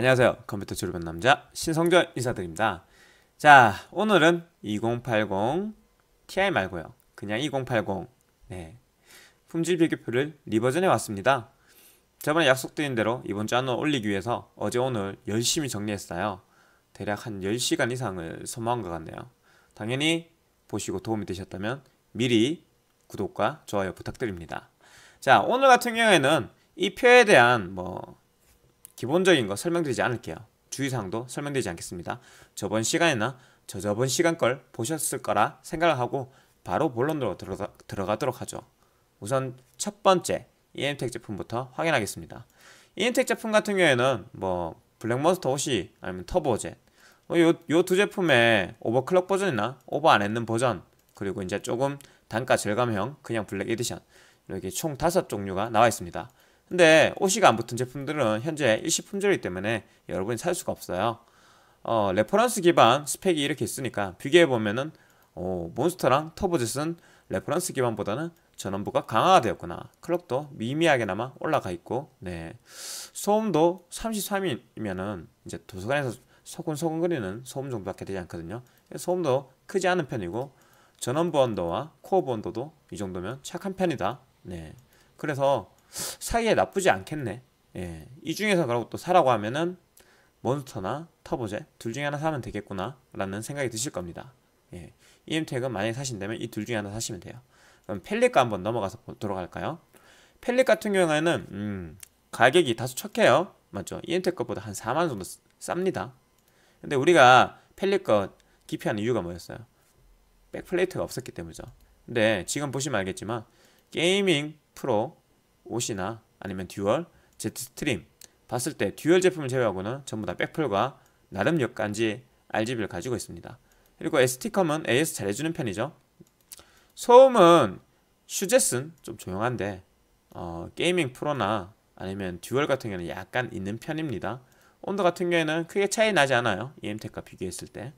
안녕하세요. 컴퓨터 졸업한 남자 신성전 인사드립니다. 자, 오늘은 2080 Ti 말고요. 그냥 2080 네. 품질 비교표를 리버전에 왔습니다. 저번에 약속드린 대로 이번 주 안으로 올리기 위해서 어제 오늘 열심히 정리했어요. 대략 한 10시간 이상을 소모한 것 같네요. 당연히 보시고 도움이 되셨다면 미리 구독과 좋아요 부탁드립니다. 자, 오늘 같은 경우에는 이 표에 대한 뭐 기본적인 거 설명드리지 않을게요. 주의사항도 설명드리지 않겠습니다. 저번 시간이나 저저번 시간 걸 보셨을 거라 생각을 하고 바로 본론으로 들어가, 도록 하죠. 우선 첫 번째 EM택 제품부터 확인하겠습니다. EM택 제품 같은 경우에는 뭐 블랙몬스터 호시 아니면 터보젯 뭐 요두 제품의 오버클럭 버전이나 오버 안 했는 버전 그리고 이제 조금 단가 절감형 그냥 블랙 에디션 이렇게 총 다섯 종류가 나와 있습니다. 근데 OC가 안 붙은 제품들은 현재 일시 품절이기 때문에 여러분이 살 수가 없어요. 어, 레퍼런스 기반 스펙이 이렇게 있으니까 비교해보면은 어, 몬스터랑 터보젯은 레퍼런스 기반보다는 전원부가 강화가 되었구나. 클럭도 미미하게나마 올라가 있고, 네. 소음도 33이면은 이제 도서관에서 소곤소곤거리는 소음 정도밖에 되지 않거든요. 소음도 크지 않은 편이고, 전원부 언도와 코어 번더도 이 정도면 착한 편이다. 네. 그래서 사이에 나쁘지 않겠네. 예. 이 중에서 그러고 또 사라고 하면은 몬스터나 터보제 둘 중에 하나 사면 되겠구나 라는 생각이 드실 겁니다. 예. EM택은 만약에 사신다면 이 둘 중에 하나 사시면 돼요. 그럼 펠릭과 한번 넘어가서 보도록 할까요? 펠릭 같은 경우에는 음, 가격이 다소 척해요. 맞죠? EM택 것보다 한 4만 원 정도 쌉니다. 근데 우리가 펠릭 것 기피한 이유가 뭐였어요? 백플레이트가 없었기 때문이죠. 근데 지금 보시면 알겠지만 게이밍 프로 옷이나 아니면 듀얼, 제트스트림 봤을 때 듀얼 제품을 제외하고는 전부 다백플과 나름 역간지 RGB를 가지고 있습니다. 그리고 ST컴은 AS 잘해주는 편이죠. 소음은 슈젯슨좀 조용한데 어, 게이밍 프로나 아니면 듀얼 같은 경우는 약간 있는 편입니다. 온도 같은 경우에는 크게 차이 나지 않아요. EM텍과 비교했을 때.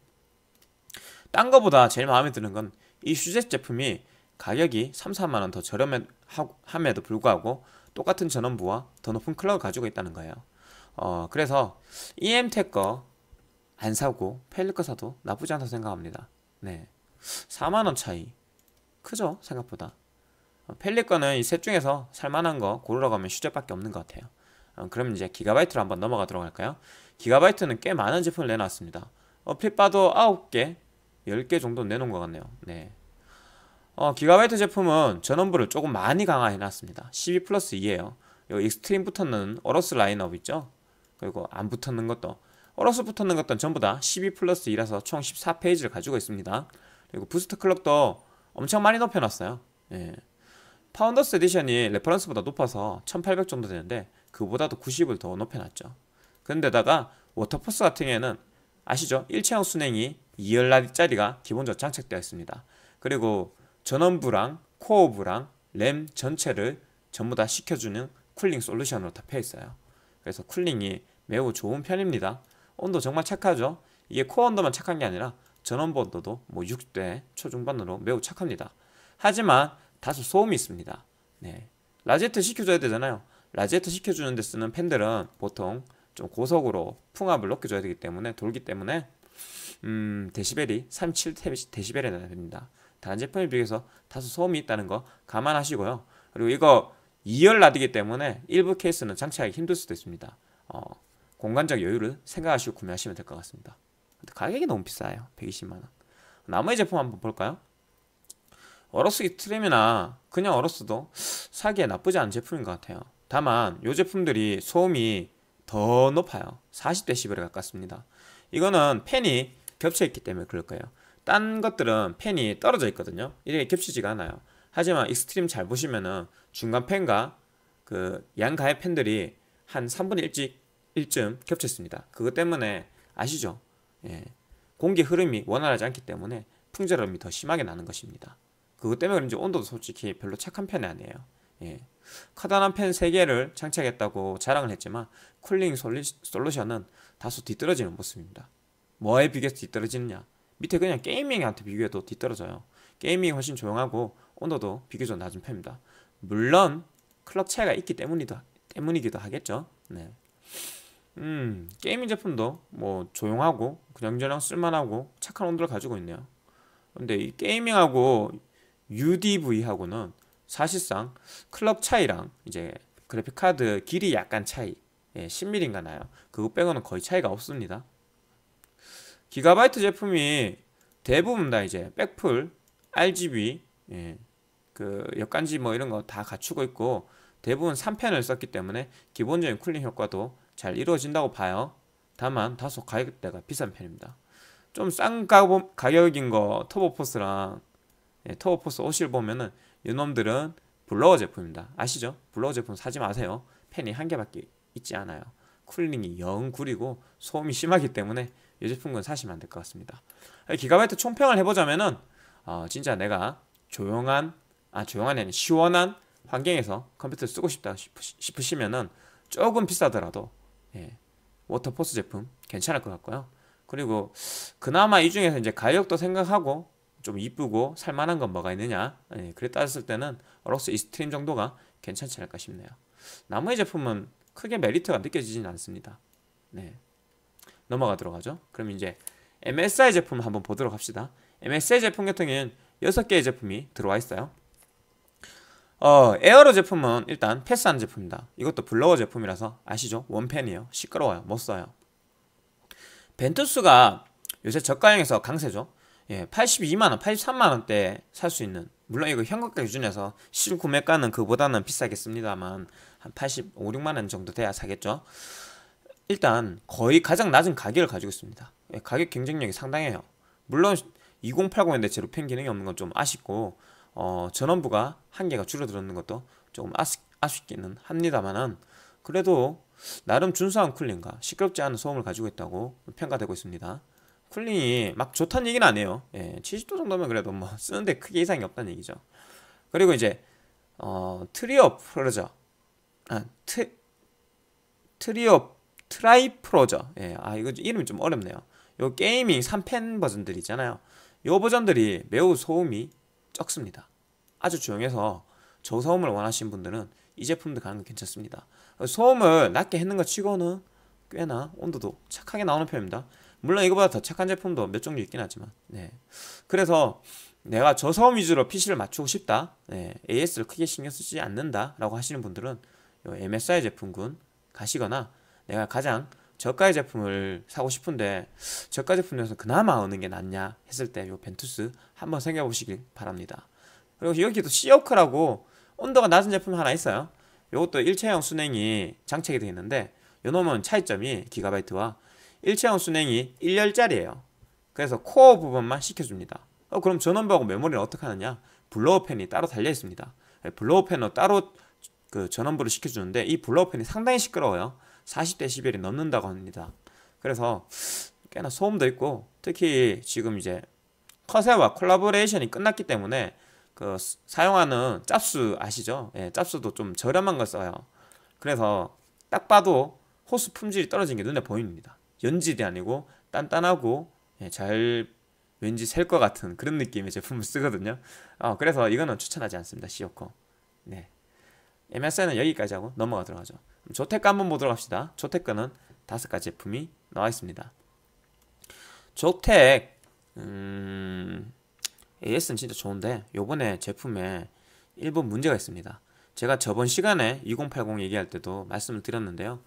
딴 거보다 제일 마음에 드는 건 이 슈젯 제품이 가격이 3, 4만원 더 저렴함에도 불구하고 똑같은 전원부와 더 높은 클럭을 가지고 있다는 거예요. 어, 그래서 e m t e c 거안 사고 펠리 거 사도 나쁘지 않다고 생각합니다. 네. 4만원 차이. 크죠? 생각보다. 펠리 어, 거는 이 셋 중에서 살만한 거 고르라고 하면 슈제밖에 없는 것 같아요. 어, 그럼 이제 기가바이트로 한번 넘어가도록 할까요? 기가바이트는 꽤 많은 제품을 내놨습니다. 어, 핏바도 9개, 10개 정도 내놓은 것 같네요. 네. 어, 기가바이트 제품은 전원부를 조금 많이 강화해놨습니다. 12 플러스 2에요. 요 익스트림 붙었는 어로스 라인업 있죠? 그리고 안 붙었는 것도 어로스 붙었는 것도 전부 다 12 플러스 2라서 총 14페이지를 가지고 있습니다. 그리고 부스트 클럭도 엄청 많이 높여놨어요. 예. 파운더스 에디션이 레퍼런스보다 높아서 1800 정도 되는데 그보다도 90을 더 높여놨죠. 근데다가 워터포스 같은 경우에는 아시죠? 일체형 순행이 2열라디짜리가 기본적으로 장착되어 있습니다. 그리고 전원부랑 코어부랑 램 전체를 전부 다 식혀주는 쿨링 솔루션으로 다해있어요 그래서 쿨링이 매우 좋은 편입니다 온도 정말 착하죠 이게 코어 온도만 착한 게 아니라 전원부 온도도 뭐 6대 초중반으로 매우 착합니다 하지만 다소 소음이 있습니다 네, 라제트 시켜줘야 되잖아요 라제트 시켜주는 데 쓰는 팬들은 보통 좀 고속으로 풍압을 높여줘야 되기 때문에 돌기 때문에 음 데시벨이 37 데시벨에 나야 됩니다 다른 제품에 비해서 다소 소음이 있다는 거 감안하시고요. 그리고 이거 2열 라디기 때문에 일부 케이스는 장착하기 힘들 수도 있습니다. 어, 공간적 여유를 생각하시고 구매하시면 될 것 같습니다. 근데 가격이 너무 비싸요. 120만원. 나머지 제품 한번 볼까요? 어로스기 트림이나 그냥 어로스도 사기에 나쁘지 않은 제품인 것 같아요. 다만 이 제품들이 소음이 더 높아요. 40dB에 가깝습니다. 이거는 팬이 겹쳐있기 때문에 그럴 거예요. 딴 것들은 펜이 떨어져 있거든요. 이렇게 겹치지가 않아요. 하지만 익스트림 잘 보시면은 중간 펜과 그 양가의 펜들이 한 3분의 1쯤, 1쯤 겹쳤습니다. 그것 때문에 아시죠? 예. 공기 흐름이 원활하지 않기 때문에 풍절음이 더 심하게 나는 것입니다. 그것 때문에 그런지 온도도 솔직히 별로 착한 편이 아니에요. 예. 커다란 펜 3개를 장착했다고 자랑을 했지만 쿨링 솔루션은 다소 뒤떨어지는 모습입니다. 뭐에 비교해서 뒤떨어지느냐? 밑에 그냥 게이밍한테 비교해도 뒤떨어져요. 게이밍이 훨씬 조용하고 온도도 비교적 낮은 편입니다. 물론 클럭 차이가 있기 때문이도, 때문이기도 하겠죠. 네. 음, 게이밍 제품도 뭐 조용하고 그냥저냥 쓸만하고 착한 온도를 가지고 있네요. 근데 이 게이밍하고 UDV하고는 사실상 클럭 차이랑 이제 그래픽카드 길이 약간 차이 예, 10mm인가 나요. 그거 빼고는 거의 차이가 없습니다. 기가바이트 제품이 대부분 다 이제 백풀, RGB, 예, 그 역간지 뭐 이런 거 다 갖추고 있고 대부분 3펜을 썼기 때문에 기본적인 쿨링 효과도 잘 이루어진다고 봐요. 다만 다소 가격대가 비싼 편입니다. 좀 싼 가격인 거 터보포스랑 예, 터보포스 오실 보면은 이놈들은 블러워 제품입니다. 아시죠? 블러워 제품 사지 마세요. 펜이 한 개밖에 있지 않아요. 쿨링이 영 구리고 소음이 심하기 때문에 이 제품은 사시면 안 될 것 같습니다. 기가바이트 총평을 해보자면은 어, 진짜 내가 조용한 아 조용한 애는 시원한 환경에서 컴퓨터를 쓰고 싶다 싶으시, 면은 조금 비싸더라도 예, 워터포스 제품 괜찮을 것 같고요. 그리고 그나마 이 중에서 이제 가격도 생각하고 좀 이쁘고 살만한 건 뭐가 있느냐 예, 그래 따졌을 때는 어로스 이스트림 정도가 괜찮지 않을까 싶네요. 나무의 제품은 크게 메리트가 느껴지진 않습니다. 네. 넘어가도록 하죠. 그럼 이제 MSI 제품 한번 보도록 합시다. MSI 제품 같은 경우에는 6개의 제품이 들어와 있어요. 어, 에어로 제품은 일단 패스한 제품입니다. 이것도 블로워 제품이라서 아시죠? 원팬이에요 시끄러워요. 못 써요. 벤투스가 요새 저가형에서 강세죠. 예, 82만원, 83만원대에 살 수 있는 물론 이거 현금가 기준에서 실구매가는 그보다는 비싸겠습니다만 한 85, 6만원 정도 돼야 사겠죠. 일단 거의 가장 낮은 가격을 가지고 있습니다. 예, 가격 경쟁력이 상당해요. 물론 2 0 8 0인 대체 로펜 기능이 없는 건 좀 아쉽고 어, 전원부가 한계가 줄어들었는 것도 조금 아쉽, 기는 합니다만은 그래도 나름 준수한 쿨링과 시끄럽지 않은 소음을 가지고 있다고 평가되고 있습니다. 쿨링이 막 좋다는 얘기는 아니에요. 예, 70도 정도면 그래도 뭐 쓰는데 크게 이상이 없다는 얘기죠. 그리고 이제 어, 트리어 프로저 아, 트, 트리어 트라이프로저. 예, 아, 이거 이름이 좀 어렵네요. 요 게이밍 3펜 버전들 있잖아요. 요 버전들이 매우 소음이 적습니다. 아주 조용해서 저소음을 원하시는 분들은 이제품도 가는 게 괜찮습니다. 소음을 낮게 했는 가 치고는 꽤나 온도도 착하게 나오는 편입니다. 물론 이거보다 더 착한 제품도 몇 종류 있긴 하지만 네. 그래서 내가 저소음 위주로 PC를 맞추고 싶다 네. AS를 크게 신경 쓰지 않는다 라고 하시는 분들은 요 MSI 제품군 가시거나 내가 가장 저가의 제품을 사고 싶은데 저가 제품 중에서 그나마 어느 게 낫냐 했을 때요 벤투스 한번 생각해보시길 바랍니다. 그리고 여기도 시어크라고 온도가 낮은 제품 하나 있어요. 요것도 일체형 순행이 장착이 되어 있는데 요놈은 차이점이 기가바이트와 일체형 순행이 1열짜리예요. 그래서 코어 부분만 시켜줍니다. 어, 그럼 전원부하고 메모리는 어떻게 하느냐? 블로우펜이 따로 달려 있습니다. 예, 블로어 팬은 따로 그 전원부를 시켜주는데 이블로우펜이 상당히 시끄러워요. 40데시벨이 넘는다고 합니다. 그래서 꽤나 소음도 있고 특히 지금 이제 커세와 콜라보레이션이 끝났기 때문에 그 사용하는 짭수 아시죠? 예, 짭수도 좀 저렴한 걸 써요. 그래서 딱 봐도 호수 품질이 떨어진 게 눈에 보입니다. 연질이 아니고 단단하고 예, 잘 왠지 셀 것 같은 그런 느낌의 제품을 쓰거든요. 어, 그래서 이거는 추천하지 않습니다. 시오코. 네. MSI는 여기까지 하고 넘어가도록 하죠. 조택가 한번 보도록 합시다. 조택가는 다섯 가지 제품이 나와 있습니다. 조텍, 음, AS는 진짜 좋은데 요번에 제품에 일부 문제가 있습니다. 제가 저번 시간에 2080 얘기할 때도 말씀을 드렸는데요.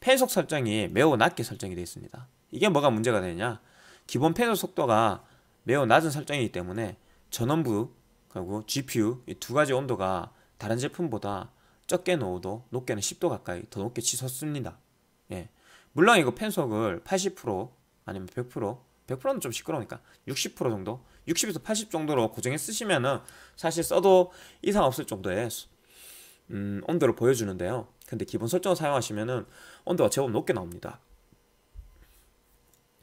펜속 설정이 매우 낮게 설정이 되어 있습니다. 이게 뭐가 문제가 되냐? 기본 펜속 속도가 매우 낮은 설정이기 때문에 전원부 그리고 GPU 이 두 가지 온도가 다른 제품보다 적게 넣어도 높게는 10도 가까이 더 높게 치솟습니다. 예. 물론 이거 펜속을 80% 아니면 100% 100%는 좀 시끄러우니까 60% 정도 60에서 80 정도로 고정해 쓰시면은 사실 써도 이상 없을 정도의 음, 온도를 보여주는데요. 근데 기본 설정을 사용하시면은 온도가 제법 높게 나옵니다.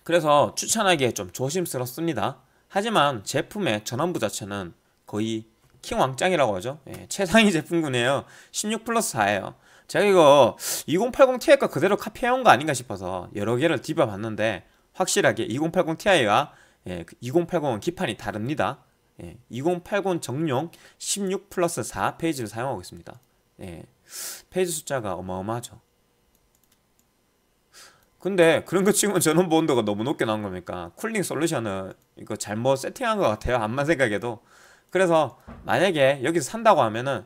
그래서 추천하기에 좀 조심스럽습니다. 하지만 제품의 전원부 자체는 거의 킹왕짱이라고 하죠. 예, 최상위 제품군이에요. 16 플러스 4예요. 제가 이거 2080 Ti가 그대로 카피해온 거 아닌가 싶어서 여러 개를 뒤봐봤는데 확실하게 2080 Ti와 예, 2 0 8 0 기판이 다릅니다. 예, 2080 정용 16 플러스 4 페이지를 사용하고 있습니다. 예, 페이지 숫자가 어마어마하죠. 근데 그런 것치면 전원보 온도가 너무 높게 나온 겁니까? 쿨링 솔루션은 이거 잘못 세팅한 것 같아요. 암만 생각해도 그래서 만약에 여기서 산다고 하면은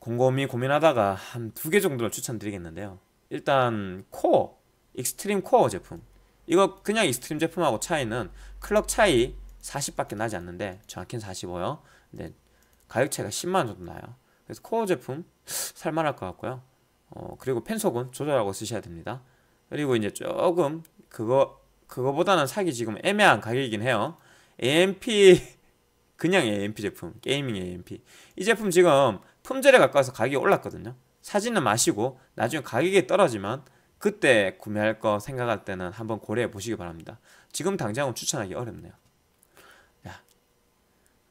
곰곰이 고민하다가 한 두 개 정도를 추천드리겠는데요. 일단 코어, 익스트림 코어 제품. 이거 그냥 익스트림 제품하고 차이는 클럭 차이 40밖에 나지 않는데 정확히는 45요. 근데 가격 차이가 10만원 정도 나요. 그래서 코어 제품 살만할 것 같고요. 어, 그리고 펜속은 조절하고 쓰셔야 됩니다. 그리고 이제 조금 그거 그거보다는 사기 지금 애매한 가격이긴 해요. AMP 그냥 AMP 제품, 게이밍 AMP. 이 제품 지금 품절에 가까워서 가격이 올랐거든요. 사지는 마시고 나중에 가격이 떨어지면 그때 구매할 거 생각할 때는 한번 고려해 보시기 바랍니다. 지금 당장은 추천하기 어렵네요. 야,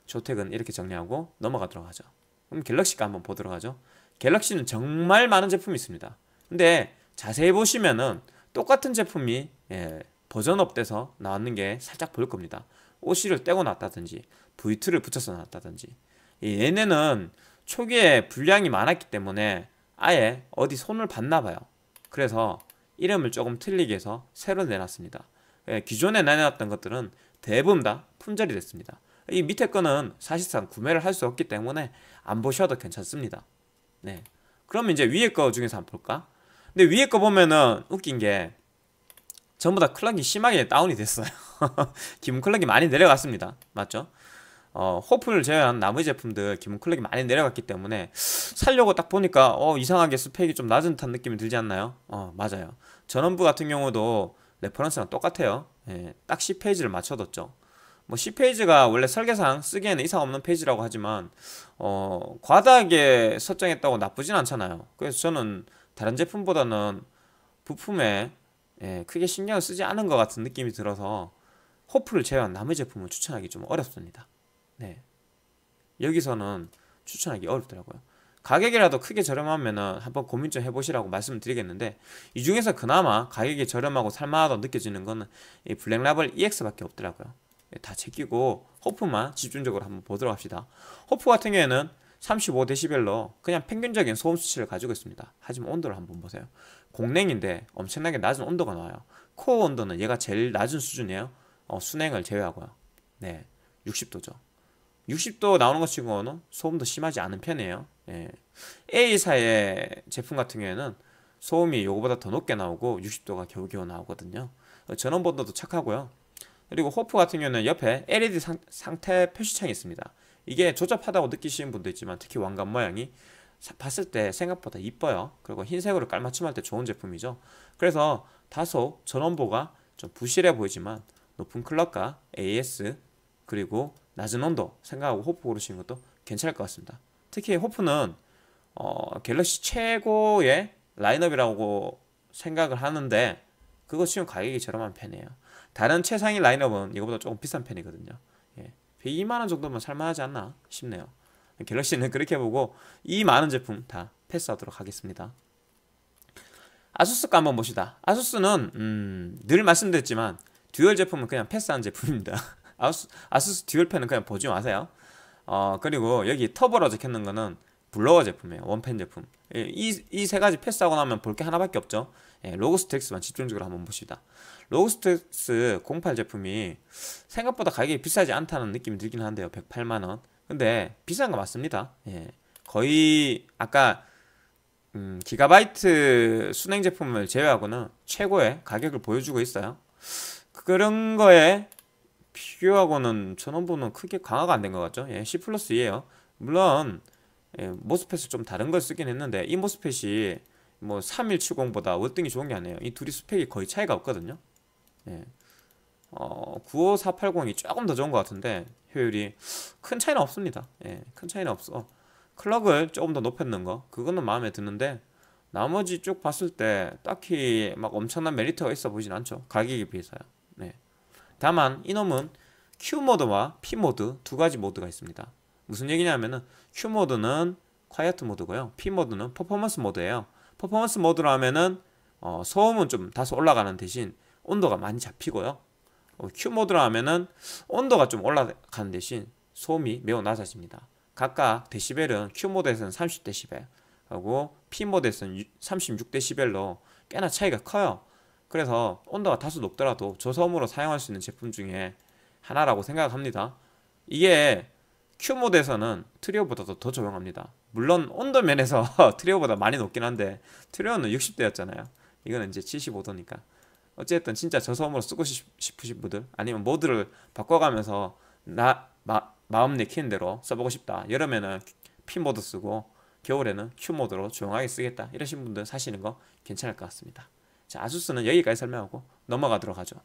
조텍은 이렇게 정리하고 넘어가도록 하죠. 그럼 갤럭시가 한번 보도록 하죠. 갤럭시는 정말 많은 제품이 있습니다. 근데 자세히 보시면은 똑같은 제품이 예, 버전업돼서 나왔는 게 살짝 보일 겁니다. OC를 떼고 놨다든지 V2를 붙여서 나왔다든지 얘네는 초기에 분량이 많았기 때문에 아예 어디 손을 봤나 봐요 그래서 이름을 조금 틀리게 해서 새로 내놨습니다 예, 기존에 내놨던 것들은 대부분 다 품절이 됐습니다 이 밑에 거는 사실상 구매를 할 수 없기 때문에 안 보셔도 괜찮습니다 네. 그럼 이제 위에 거 중에서 한번 볼까? 근데 위에 거 보면은 웃긴 게 전부 다 클락이 심하게 다운이 됐어요. 기본 클락이 많이 내려갔습니다. 맞죠? 어, 호품을 제외한 나머지 제품들 기본 클릭이 많이 내려갔기 때문에 살려고 딱 보니까 어, 이상하게 스펙이 좀 낮은 듯한 느낌이 들지 않나요? 어, 맞아요. 전원부 같은 경우도 레퍼런스랑 똑같아요. 예, 딱 10페이지를 맞춰뒀죠. 뭐 10페이지가 원래 설계상 쓰기에는 이상 없는 페이지라고 하지만 어, 과다하게 설정했다고 나쁘진 않잖아요. 그래서 저는 다른 제품보다는 부품에 예, 크게 신경을 쓰지 않은 것 같은 느낌이 들어서 호프를 제외한 남의 제품을 추천하기 좀 어렵습니다. 네. 여기서는 추천하기 어렵더라고요. 가격이라도 크게 저렴하면은 한번 고민 좀 해보시라고 말씀을 드리겠는데 이 중에서 그나마 가격이 저렴하고 살만하다고 느껴지는 거는 이 블랙라벨 EX밖에 없더라고요. 예, 다 제끼고 호프만 집중적으로 한번 보도록 합시다. 호프 같은 경우에는 35dB로 그냥 평균적인 소음 수치를 가지고 있습니다. 하지만 온도를 한번 보세요. 공냉인데 엄청나게 낮은 온도가 나와요. 코어 온도는 얘가 제일 낮은 수준이에요. 어, 순행을 제외하고요. 네, 60도죠. 60도 나오는 것 치고는 소음도 심하지 않은 편이에요. 예. A사의 제품 같은 경우에는 소음이 요거보다 더 높게 나오고 60도가 겨우겨우 나오거든요. 어, 전원 번호도 착하고요. 그리고 호프 같은 경우는 옆에 LED 상, 태 표시창이 있습니다. 이게 조잡하다고 느끼시는 분도 있지만 특히 왕관 모양이 봤을 때 생각보다 이뻐요. 그리고 흰색으로 깔맞춤할 때 좋은 제품이죠. 그래서 다소 전원보가 좀 부실해 보이지만 높은 클럭과 AS 그리고 낮은 온도 생각하고 호프 고르시는 것도 괜찮을 것 같습니다. 특히 호프는 어, 갤럭시 최고의 라인업이라고 생각을 하는데 그거 치면 가격이 저렴한 편이에요. 다른 최상위 라인업은 이거보다 조금 비싼 편이거든요. 예, 2만원 그 정도면 살만하지 않나 싶네요. 갤럭시는 그렇게 보고 이 많은 제품 다 패스하도록 하겠습니다. 아수스 거 한번 봅시다. 아수스는 음, 늘 말씀드렸지만 듀얼 제품은 그냥 패스하는 제품입니다. 아수스, 아수스 듀얼펜은 그냥 보지 마세요. 어, 그리고 여기 터보라 적혀있는 거는 블로어 제품이에요. 원펜 제품. 예, 이이 세 가지 패스하고 나면 볼 게 하나밖에 없죠. 예, 로고스텍스만 집중적으로 한번 봅시다. 로고스텍스 08 제품이 생각보다 가격이 비싸지 않다는 느낌이 들긴 한데요. 108만 원. 근데 비싼 거 맞습니다. 예, 거의 아까 음, 기가바이트 순행 제품을 제외하고는 최고의 가격을 보여주고 있어요. 그런 거에 비교하고는 전원부는 크게 강화가 안 된 것 같죠? 예, C 플러스 2예요. 물론 예, 모스펫을 좀 다른 걸 쓰긴 했는데 이 모스펫이 뭐 3170보다 월등히 좋은 게 아니에요. 이 둘이 스펙이 거의 차이가 없거든요. 예. 어, 95480이 조금 더 좋은 것 같은데 효율이 큰 차이는 없습니다. 예, 큰 차이는 없어. 클럭을 조금 더 높였는 거 그거는 마음에 드는데 나머지 쭉 봤을 때 딱히 막 엄청난 메리트가 있어 보진 않죠. 가격에 비해서요. 다만 이놈은 Q모드와 P모드 두 가지 모드가 있습니다. 무슨 얘기냐면은 Q모드는 콰이어트 모드고요. P모드는 퍼포먼스 모드예요. 퍼포먼스 모드로 하면은 어, 소음은 좀 다소 올라가는 대신 온도가 많이 잡히고요. 어, Q모드로 하면은 온도가 좀 올라가는 대신 소음이 매우 낮아집니다. 각각 데시벨은 Q모드에서는 30데시벨 그리고 P모드에서는 36데시벨로 꽤나 차이가 커요. 그래서 온도가 다소 높더라도 저섬으로 사용할 수 있는 제품 중에 하나라고 생각합니다. 이게 큐모드에서는 트리오보다도 더 조용합니다. 물론 온도 면에서 트리오보다 많이 높긴 한데 트리오는 6 0대였잖아요 이거는 이제 75도니까. 어쨌든 진짜 저소음으로 쓰고 싶으신 분들 아니면 모드를 바꿔가면서 나 마, 마음 내키는 대로 써보고 싶다. 여름에는 핀 모드 쓰고 겨울에는 큐 모드로 조용하게 쓰겠다. 이러신 분들 사시는 거 괜찮을 것 같습니다. 자, 아수스는 여기까지 설명하고 넘어가도록 하죠.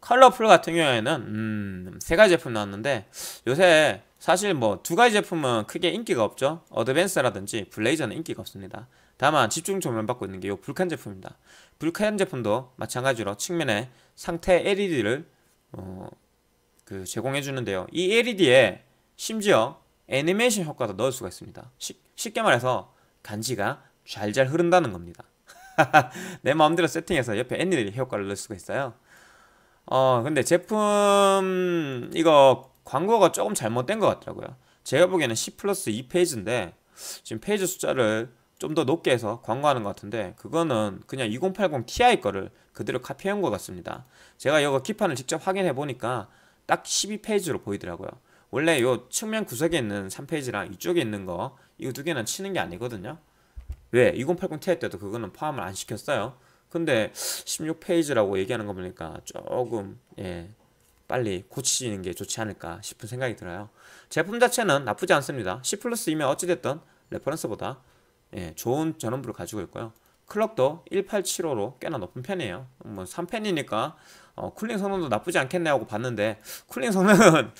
컬러풀 같은 경우에는 음, 세 가지 제품 나왔는데 요새 사실 뭐 두 가지 제품은 크게 인기가 없죠. 어드밴스라든지 블레이저는 인기가 없습니다. 다만 집중 조명 받고 있는 게 요 불칸 제품입니다. 불칸 제품도 마찬가지로 측면에 상태 LED를 어, 그 제공해 주는데요. 이 LED에 심지어 애니메이션 효과도 넣을 수가 있습니다. 쉽, 쉽게 말해서 간지가 잘 잘 흐른다는 겁니다. 내 마음대로 세팅해서 옆에 애니를 효과를 넣을 수가 있어요 어 근데 제품 이거 광고가 조금 잘못된 것 같더라고요 제가 보기에는 10 플러스 2페이지인데 지금 페이지 숫자를 좀 더 높게 해서 광고하는 것 같은데 그거는 그냥 2080 Ti 거를 그대로 카피해것 같습니다 제가 이거 키판을 직접 확인해 보니까 딱 12페이지로 보이더라고요 원래 요 측면 구석에 있는 3페이지랑 이쪽에 있는 거 이거 두 개는 치는 게 아니거든요 왜? 2080ti 때도 그거는 포함을 안 시켰어요. 근데 16페이지라고 얘기하는 거 보니까 조금 예 빨리 고치는 게 좋지 않을까 싶은 생각이 들어요. 제품 자체는 나쁘지 않습니다. C 플러스이면 어찌됐든 레퍼런스보다 예, 좋은 전원부를 가지고 있고요. 클럭도 1875로 꽤나 높은 편이에요. 뭐 3펜이니까 어, 쿨링 성능도 나쁘지 않겠네 하고 봤는데 쿨링 성능은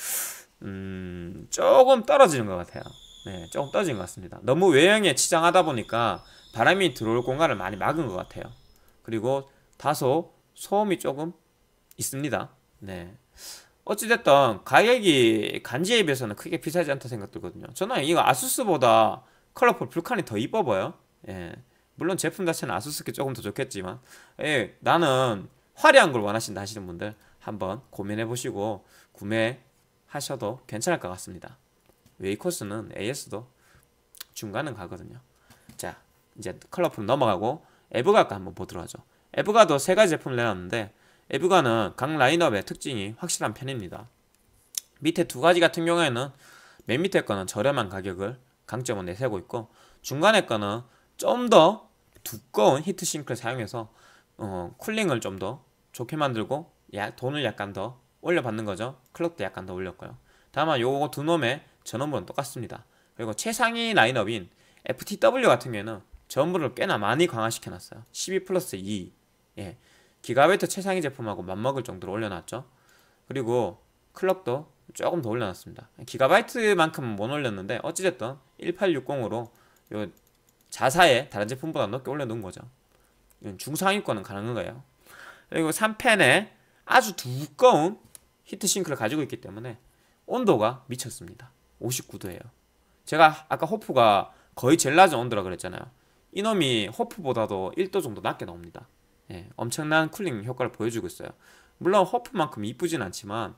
음, 조금 떨어지는 것 같아요. 네, 조금 떨어진 것 같습니다. 너무 외형에 치장하다 보니까 바람이 들어올 공간을 많이 막은 것 같아요. 그리고 다소 소음이 조금 있습니다. 네. 어찌됐든 가격이 간지에 비해서는 크게 비싸지 않다 생각되거든요 저는 이거 아수스보다 컬러풀 불칸이 더 이뻐 보여. 예. 물론 제품 자체는 아수스께 조금 더 좋겠지만, 예, 나는 화려한 걸 원하신다 하시는 분들 한번 고민해 보시고 구매하셔도 괜찮을 것 같습니다. 웨이코스는 AS도 중간은 가거든요. 자, 이제 컬러풀 넘어가고 에브가가 한번 보도록 하죠. 에브가도 세 가지 제품을 내놨는데 에브가는 각 라인업의 특징이 확실한 편입니다. 밑에 두 가지 같은 경우에는 맨 밑에 거는 저렴한 가격을 강점을 내세우고 있고 중간에 거는 좀 더 두꺼운 히트싱크를 사용해서 어, 쿨링을 좀 더 좋게 만들고 야, 돈을 약간 더 올려받는 거죠. 클럭도 약간 더 올렸고요. 다만 요거 두 놈의 전원부는 똑같습니다. 그리고 최상위 라인업인 FTW 같은 경우에는 전부를 꽤나 많이 강화시켜놨어요. 12 플러스 2 예. 기가베트 최상위 제품하고 맞먹을 정도로 올려놨죠. 그리고 클럭도 조금 더 올려놨습니다. 기가바이트만큼못 올렸는데 어찌됐든 1860으로 요 자사에 다른 제품보다 높게 올려놓은 거죠. 중상위권은 가능한 거예요. 그리고 3펜에 아주 두꺼운 히트싱크를 가지고 있기 때문에 온도가 미쳤습니다. 59도예요. 제가 아까 호프가 거의 제일 낮은 온도라 그랬잖아요. 이놈이 호프보다도 1도 정도 낮게 나옵니다. 예, 엄청난 쿨링 효과를 보여주고 있어요. 물론 호프만큼 이쁘진 않지만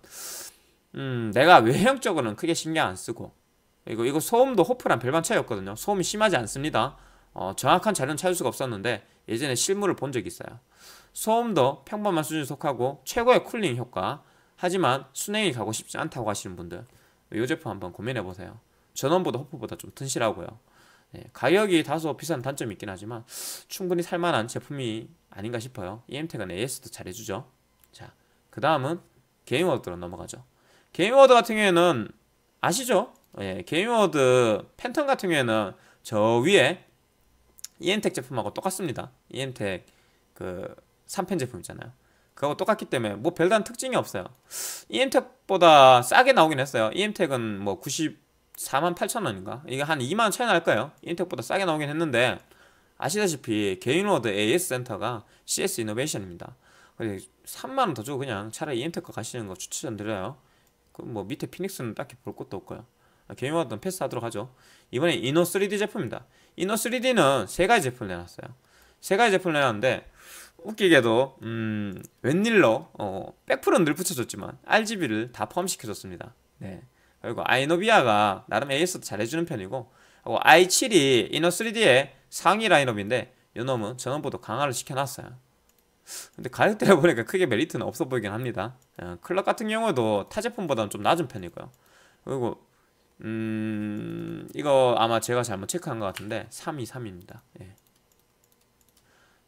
음, 내가 외형적으로는 크게 신경 안 쓰고 이거 이거 소음도 호프랑 별반 차이였거든요. 소음이 심하지 않습니다. 어, 정확한 자료는 찾을 수가 없었는데 예전에 실물을 본 적이 있어요. 소음도 평범한 수준에 속하고 최고의 쿨링 효과 하지만 순행이 가고 싶지 않다고 하시는 분들 이 제품 한번 고민해보세요. 전원보다 호프보다 좀 튼실하고요. 네, 가격이 다소 비싼 단점이 있긴 하지만 충분히 살만한 제품이 아닌가 싶어요. EM택은 AS도 잘해주죠. 자, 그 다음은 게임워드로 넘어가죠. 게임워드 같은 경우에는 아시죠? 예, 게임워드 팬텀 같은 경우에는 저 위에 EM택 제품하고 똑같습니다. EM택 그 3펜 제품 있잖아요. 그거 똑같기 때문에 뭐 별다른 특징이 없어요. EM택보다 싸게 나오긴 했어요. EM택은 뭐 94만 8천 원인가? 이게 한 2만 차이 날 거예요. EM택보다 싸게 나오긴 했는데 아시다시피 개인워드 AS 센터가 CS 이노베이션입니다. 3만 원 더 주고 그냥 차라리 EM택 거 가시는 거 추천드려요. 그뭐 밑에 피닉스는 딱히 볼 것도 없고요. 아, 개인워드는 패스하도록 하죠. 이번에 이노 3D 제품입니다. 이노 3D는 세 가지 제품을 내놨어요. 세 가지 제품을 내놨는데 웃기게도 음, 웬일로 어, 1 0 0늘 붙여줬지만 RGB를 다 포함시켜줬습니다. 네. 그리고 아이노비아가 나름 AS도 잘해주는 편이고 하고 i7이 이너 3D의 상위 라인업인데 이놈은 전원보도 강화를 시켜놨어요. 근데 가격대를 보니까 크게 메리트는 없어 보이긴 합니다. 어, 클럭 같은 경우도 타 제품보다는 좀 낮은 편이고요. 그리고 음, 이거 아마 제가 잘못 체크한 것 같은데 323입니다. 예.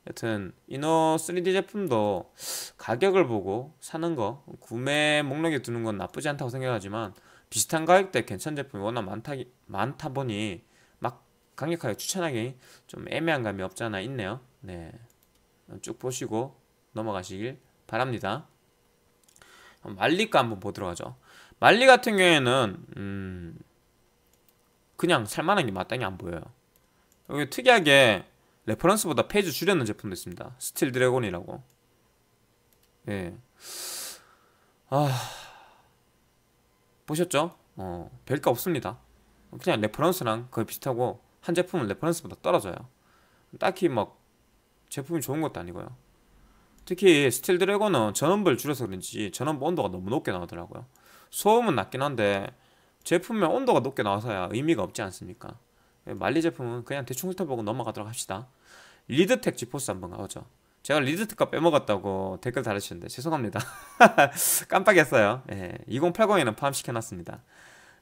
여튼 이너 3D 제품도 가격을 보고 사는 거 구매 목록에 두는 건 나쁘지 않다고 생각하지만 비슷한 가격대 괜찮은 제품이 워낙 많다, 많다 보니 막 강력하게 추천하기 좀 애매한 감이 없지 않아 있네요 네, 쭉 보시고 넘어가시길 바랍니다 말리가 한번 보도록 하죠 말리 같은 경우에는 음, 그냥 살만한 게 마땅히 안 보여요 여기 특이하게 레퍼런스보다 페이지 줄였는 제품도 있습니다. 스틸 드래곤이라고. 예. 아. 보셨죠? 어, 별거 없습니다. 그냥 레퍼런스랑 거의 비슷하고 한 제품은 레퍼런스보다 떨어져요. 딱히 막 제품이 좋은 것도 아니고요. 특히 스틸 드래곤은 전원부를 줄여서 그런지 전원부 온도가 너무 높게 나오더라고요. 소음은 낮긴 한데 제품의 온도가 높게 나와서야 의미가 없지 않습니까? 말리 예, 제품은 그냥 대충 훑어보고 넘어가도록 합시다. 리드텍 지포스 한 번 가보죠. 제가 리드텍과 빼먹었다고 댓글 달으시는데 죄송합니다. 깜빡했어요. 예, 2080에는 포함시켜놨습니다.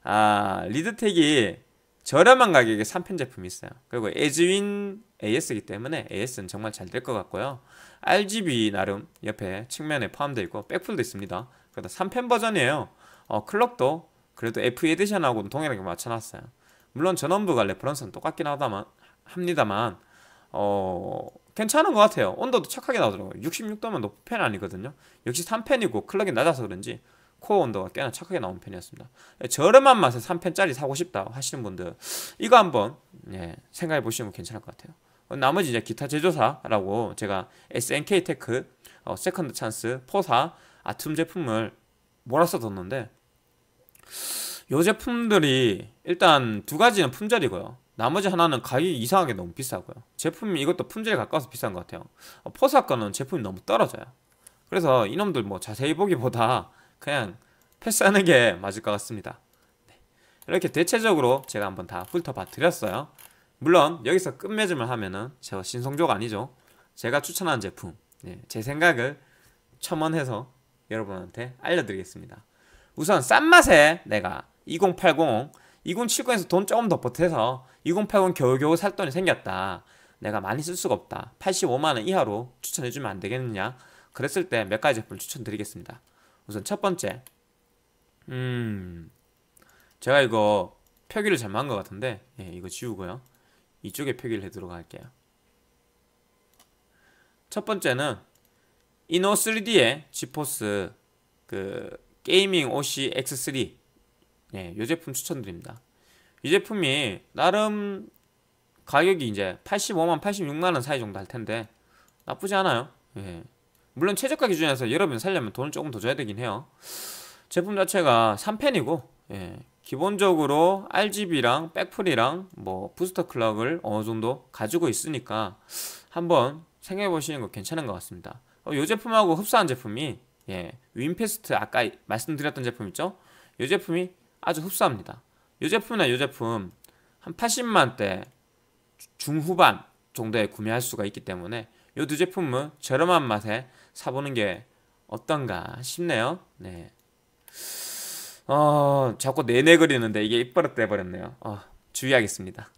아, 리드텍이 저렴한 가격에 3편 제품이 있어요. 그리고 에즈윈 AS이기 때문에 AS는 정말 잘 될 것 같고요. RGB 나름 옆에 측면에 포함되어 있고 백풀도 있습니다. 그다 3편 버전이에요. 어, 클럭도 그래도 FE 에디션하고는 동일하게 맞춰놨어요. 물론 전원부가 레퍼런스는 똑같긴 하다만 합니다만 어, 괜찮은 것 같아요. 온도도 착하게 나오더라고요. 66도면 높은 편 아니거든요. 역시 3펜이고 클럭이 낮아서 그런지 코어 온도가 꽤나 착하게 나온 편이었습니다. 예, 저렴한 맛에 3펜짜리 사고 싶다 하시는 분들 이거 한번 예, 생각해 보시면 괜찮을 것 같아요. 어, 나머지 이제 기타 제조사라고 제가 SNK 테크, 어, 세컨드 찬스, 포사, 아툼 제품을 몰아서 뒀는데 요 제품들이 일단 두 가지는 품절이고요. 나머지 하나는 가격이 이상하게 너무 비싸고요. 제품이 이것도 품질에 가까워서 비싼 것 같아요. 어, 포사 건은 제품이 너무 떨어져요. 그래서 이놈들 뭐 자세히 보기보다 그냥 패스하는 게 맞을 것 같습니다. 네. 이렇게 대체적으로 제가 한번 다 훑어봐 드렸어요. 물론 여기서 끝맺음을 하면은 저 신성조가 아니죠. 제가 추천한 제품, 네. 제 생각을 첨언해서 여러분한테 알려드리겠습니다. 우선 싼 맛에 내가 2 0 8 0 2 0 7 9에서돈 조금 더 보태서 2080 겨우겨우 살 돈이 생겼다. 내가 많이 쓸 수가 없다. 85만원 이하로 추천해주면 안 되겠느냐? 그랬을 때 몇 가지 제품을 추천드리겠습니다. 우선 첫 번째. 음, 제가 이거 표기를 잘못한 것 같은데, 예, 이거 지우고요. 이쪽에 표기를 해들어 할게요첫 번째는 이노 3D의 지포스 그 게이밍 OC X3 예, 이 제품 추천드립니다. 이 제품이 나름 가격이 이제 85만 86만 원 사이 정도 할 텐데 나쁘지 않아요. 예. 물론 최저가 기준에서 여러분 살려면 돈을 조금 더 줘야 되긴 해요. 제품 자체가 3펜이고 예. 기본적으로 RGB랑 백풀이랑 뭐 부스터 클럭을 어느 정도 가지고 있으니까 한번 생각해 보시는 거 괜찮은 것 같습니다. 이 어, 제품하고 흡사한 제품이 예, 윈페스트 아까 말씀드렸던 제품 있죠? 이 제품이 아주 흡사합니다. 이 제품이나 이 제품 한 80만대 중후반 정도에 구매할 수가 있기 때문에 이 두 제품은 저렴한 맛에 사보는 게 어떤가 싶네요. 네. 어, 자꾸 내내 그리는데 이게 입버릇 돼버렸네요. 어, 주의하겠습니다.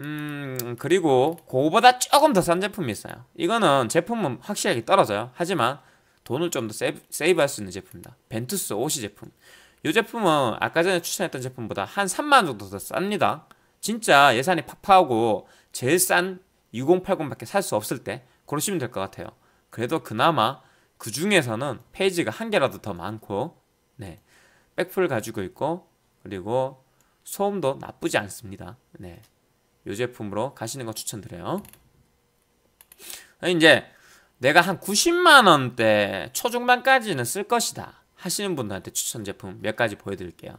음, 그리고 그거보다 조금 더 싼 제품이 있어요. 이거는 제품은 확실하게 떨어져요. 하지만 돈을 좀 더 세이브, 할수 있는 제품입니다 벤투스 오시 제품. 이 제품은 아까 전에 추천했던 제품보다 한 3만 정도 더 쌉니다. 진짜 예산이 팍팍하고 제일 싼 6080밖에 살 수 없을 때 그러시면 될 것 같아요. 그래도 그나마 그 중에서는 페이지가 한 개라도 더 많고 네 백풀 가지고 있고 그리고 소음도 나쁘지 않습니다. 네, 이 제품으로 가시는 거 추천드려요. 아, 이제 내가 한 90만 원대 초중반까지는 쓸 것이다. 하시는 분들한테 추천 제품 몇 가지 보여드릴게요.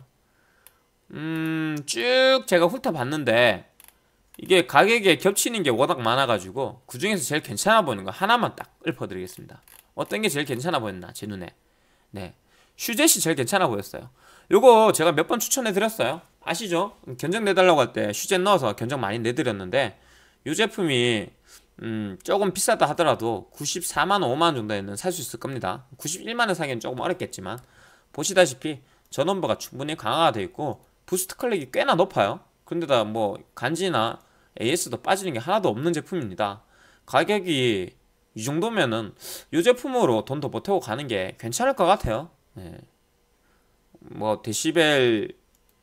음, 쭉 제가 훑어봤는데 이게 가격에 겹치는 게 워낙 많아가지고 그 중에서 제일 괜찮아 보이는 거 하나만 딱 읊어드리겠습니다. 어떤 게 제일 괜찮아 보였나 제 눈에. 네, 슈젯이 제일 괜찮아 보였어요. 요거 제가 몇 번 추천해드렸어요. 아시죠? 음, 견적 내달라고 할 때 슈젯 넣어서 견적 많이 내드렸는데 이 제품이 음, 조금 비싸다 하더라도 94만 5만 정도에는 살 수 있을 겁니다. 91만원 사기는 조금 어렵겠지만 보시다시피 전원부가 충분히 강화가 되어 있고 부스트 클릭이 꽤나 높아요. 그런데다뭐 간지나 AS도 빠지는 게 하나도 없는 제품입니다. 가격이 이 정도면은 이 제품으로 돈도 보태고 가는 게 괜찮을 것 같아요. 네. 뭐 데시벨,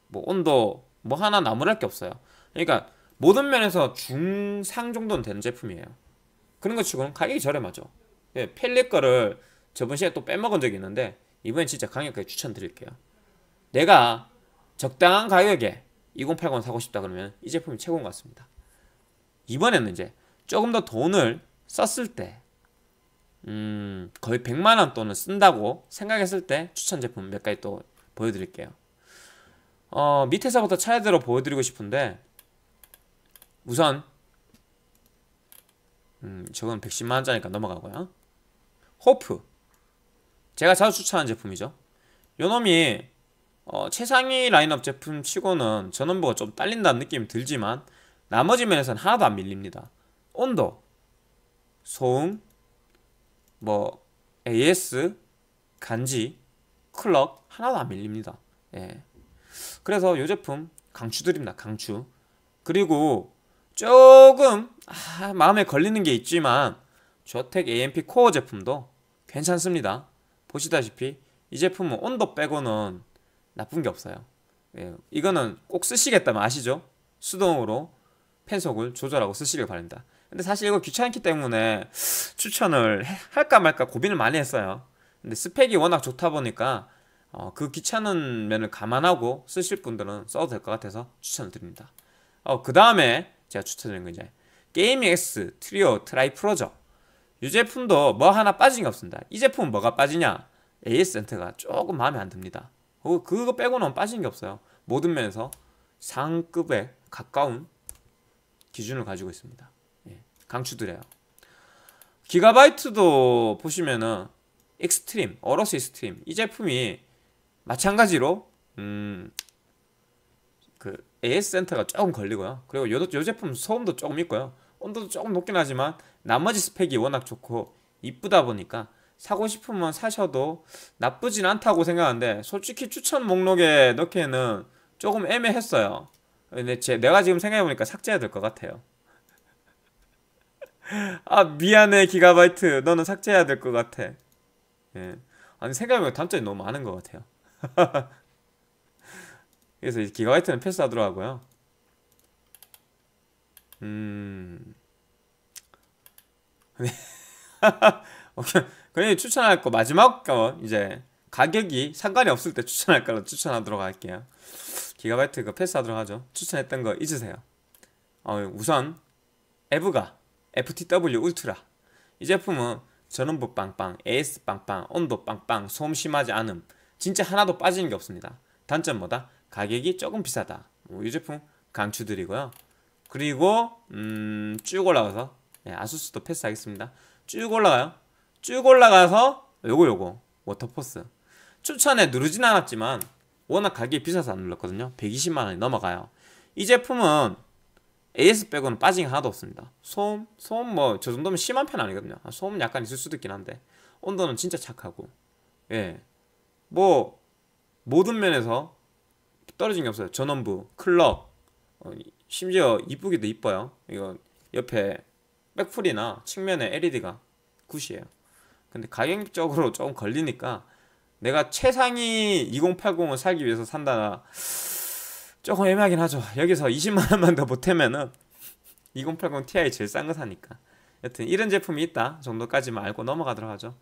뭐 온도 뭐 하나 나무랄 게 없어요. 그러니까 모든 면에서 중상 정도는 되는 제품이에요. 그런 것 치고는 가격이 저렴하죠. 예, 펠릿 거를 저번 시간에 또 빼먹은 적이 있는데 이번엔 진짜 강력하게 추천드릴게요. 내가 적당한 가격에 2080 사고 싶다 그러면 이 제품이 최고인 것 같습니다. 이번에는 이제 조금 더 돈을 썼을 때 음, 거의 100만 원 돈을 쓴다고 생각했을 때 추천 제품 몇 가지 또 보여드릴게요. 어, 밑에서부터 차례대로 보여드리고 싶은데 우선 음, 저건 110만원짜리니까 넘어가고요 호프 제가 자주 추천하는 제품이죠 요놈이 어, 최상위 라인업 제품 치고는 전원부가 좀 딸린다는 느낌이 들지만 나머지 면에서는 하나도 안 밀립니다 온도 소음 뭐 AS 간지 클럭 하나도 안 밀립니다 예. 그래서 요 제품 강추드립니다 강추 그리고 조금 아, 마음에 걸리는 게 있지만 저택 AMP 코어 제품도 괜찮습니다. 보시다시피 이 제품은 온도 빼고는 나쁜 게 없어요. 예, 이거는 꼭 쓰시겠다면 아시죠? 수동으로 펜속을 조절하고 쓰시길 바랍니다. 근데 사실 이거 귀찮기 때문에 추천을 할까 말까 고민을 많이 했어요. 근데 스펙이 워낙 좋다 보니까 어, 그 귀찮은 면을 감안하고 쓰실 분들은 써도 될 것 같아서 추천을 드립니다. 어, 그 다음에 제가 추천드리는 거이 게임X 트리오 트라이 프로죠. 이 제품도 뭐 하나 빠진 게 없습니다. 이 제품은 뭐가 빠지냐? AS 센터가 조금 마음에 안 듭니다. 그거 빼고는 빠진 게 없어요. 모든 면에서 상급에 가까운 기준을 가지고 있습니다. 예, 강추드려요. 기가바이트도 보시면은 익스트림, 어러스 익스트림 이 제품이 마찬가지로 음, AS 센터가 조금 걸리고요. 그리고 요, 요 제품 소음도 조금 있고요. 온도도 조금 높긴 하지만 나머지 스펙이 워낙 좋고 이쁘다 보니까 사고 싶으면 사셔도 나쁘진 않다고 생각하는데 솔직히 추천 목록에 넣기에는 조금 애매했어요. 근데 제, 내가 지금 생각해보니까 삭제해야 될 것 같아요. 아 미안해 기가바이트 너는 삭제해야 될 것 같아. 예. 아니 생각해보면 단점이 너무 많은 것 같아요. 그래서 기가바이트는 패스하더라고요. 음. 그냥 추천할 거 마지막 거 이제 가격이 상관이 없을 때 추천할 거로 추천하도록 할게요. 기가바이트 그 패스하도록 하죠. 추천했던 거 잊으세요. 어, 우선 에브가 FTW 울트라 이 제품은 전원부 빵빵, AS 빵빵, 온도 빵빵, 소음 심하지 않음 진짜 하나도 빠지는 게 없습니다. 단점 뭐다? 가격이 조금 비싸다. 뭐이 제품 강추드리고요. 그리고 음, 쭉 올라가서 예, 아수스도 패스하겠습니다. 쭉 올라가요. 쭉 올라가서 요거 요거 워터포스 추천에 누르진 않았지만 워낙 가격이 비싸서 안 눌렀거든요. 120만원이 넘어가요. 이 제품은 AS 빼고는 빠진 게 하나도 없습니다. 소음? 소음 뭐 저 정도면 심한 편 아니거든요. 아, 소음 약간 있을 수도 있긴 한데 온도는 진짜 착하고 예. 뭐 모든 면에서 떨어진 게 없어요. 전원부, 클럭, 어, 심지어 이쁘기도 이뻐요. 이거 옆에 백풀이나 측면에 LED가 굿이에요. 근데 가격적으로 조금 걸리니까 내가 최상위 2080을 사기 위해서 산다. 조금 애매하긴 하죠. 여기서 20만원만 더 보태면은 2080 Ti 제일 싼 거 사니까. 여튼 이런 제품이 있다 정도까지만 알고 넘어가도록 하죠.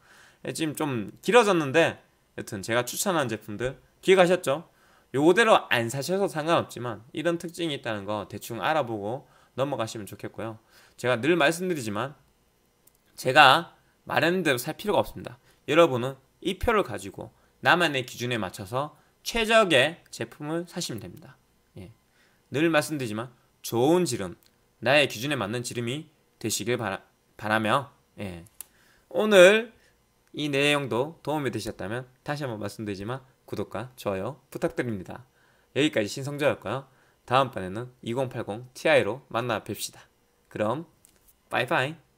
예, 지금 좀 길어졌는데 여튼 제가 추천한 제품들 기억하셨죠? 요거대로 안 사셔서 상관없지만 이런 특징이 있다는 거 대충 알아보고 넘어가시면 좋겠고요. 제가 늘 말씀드리지만 제가 말하는 대로 살 필요가 없습니다. 여러분은 이 표를 가지고 나만의 기준에 맞춰서 최적의 제품을 사시면 됩니다. 예. 늘 말씀드리지만 좋은 지름, 나의 기준에 맞는 지름이 되시길 바라, 바라며 예. 오늘 이 내용도 도움이 되셨다면 다시 한번 말씀드리지만 구독과 좋아요 부탁드립니다. 여기까지 신성자였고요. 다음번에는 2080 Ti로 만나 뵙시다. 그럼 빠이빠이